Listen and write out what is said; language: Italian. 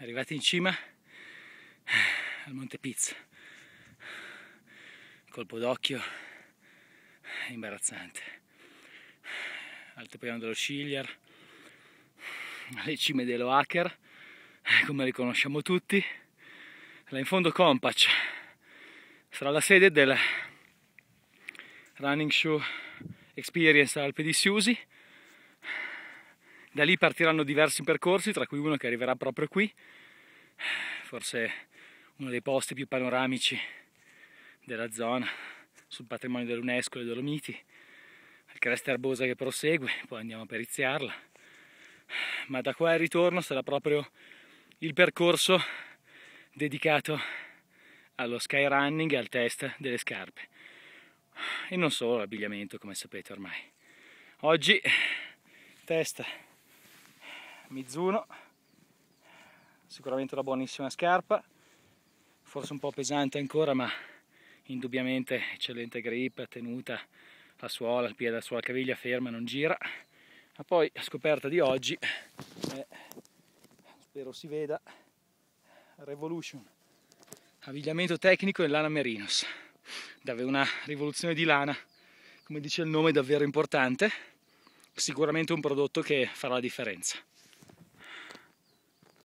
arrivati in cima al Monte Pizza. Colpo d'occhio imbarazzante. Altopiano dello Scigliar, le cime dello Hacker, come le conosciamo tutti. Là in fondo Compac sarà la sede del Running Shoe Experience Alpe di Siusi da lì partiranno diversi percorsi, tra cui uno che arriverà proprio qui, forse uno dei posti più panoramici della zona, sul patrimonio dell'UNESCO e dei Dolomiti, al cresta erbosa che prosegue, poi andiamo a periziarla. Ma da qua il ritorno sarà proprio il percorso dedicato allo skyrunning e al test delle scarpe. E non solo l'abbigliamento, come sapete ormai. Oggi testa Mizuno sicuramente una buonissima scarpa forse un po' pesante ancora ma indubbiamente eccellente grip, tenuta la suola, il piede la suola caviglia ferma, non gira ma poi la scoperta di oggi è, eh, spero si veda Revolution abbigliamento tecnico in lana merinos davvero una rivoluzione di lana come dice il nome davvero importante sicuramente un prodotto che farà la differenza